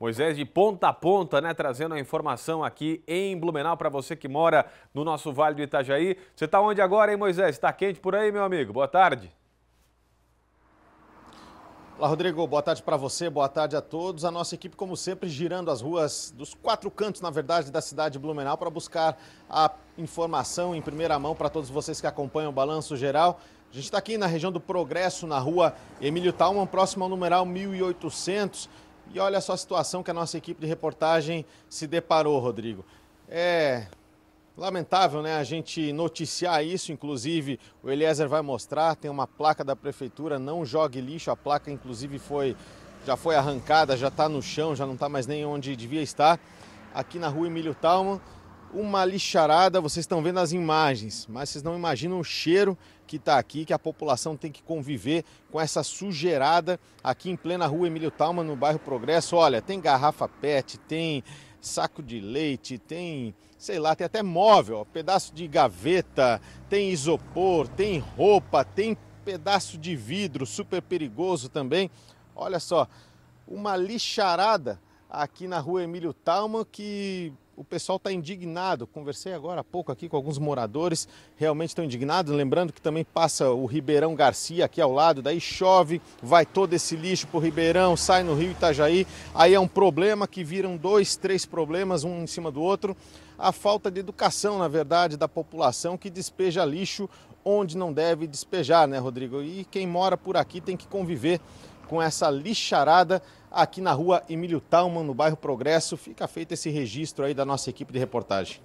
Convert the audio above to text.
Moisés de ponta a ponta, né, trazendo a informação aqui em Blumenau para você que mora no nosso Vale do Itajaí. Você está onde agora, hein, Moisés? Está quente por aí, meu amigo? Boa tarde. Olá, Rodrigo. Boa tarde para você, boa tarde a todos. A nossa equipe, como sempre, girando as ruas dos quatro cantos, na verdade, da cidade de Blumenau para buscar a informação em primeira mão para todos vocês que acompanham o Balanço Geral. A gente está aqui na região do Progresso, na rua Emílio Talman, próximo ao numeral 1800. E olha só a situação que a nossa equipe de reportagem se deparou, Rodrigo. É lamentável, né? A gente noticiar isso, inclusive o Eliezer vai mostrar, tem uma placa da prefeitura, não jogue lixo, a placa inclusive foi já foi arrancada, já está no chão, já não está mais nem onde devia estar, aqui na rua Emílio Talman uma lixarada, vocês estão vendo as imagens, mas vocês não imaginam o cheiro que está aqui, que a população tem que conviver com essa sujeirada aqui em plena rua Emílio Talma, no bairro Progresso. Olha, tem garrafa PET, tem saco de leite, tem, sei lá, tem até móvel, ó, pedaço de gaveta, tem isopor, tem roupa, tem pedaço de vidro, super perigoso também. Olha só, uma lixarada aqui na rua Emílio Talma, que o pessoal está indignado. Conversei agora há pouco aqui com alguns moradores, realmente estão indignados. Lembrando que também passa o Ribeirão Garcia aqui ao lado, daí chove, vai todo esse lixo para o Ribeirão, sai no Rio Itajaí. Aí é um problema que viram dois, três problemas, um em cima do outro. A falta de educação, na verdade, da população que despeja lixo onde não deve despejar, né, Rodrigo? E quem mora por aqui tem que conviver com essa lixarada aqui na rua Emílio Talman, no bairro Progresso. Fica feito esse registro aí da nossa equipe de reportagem.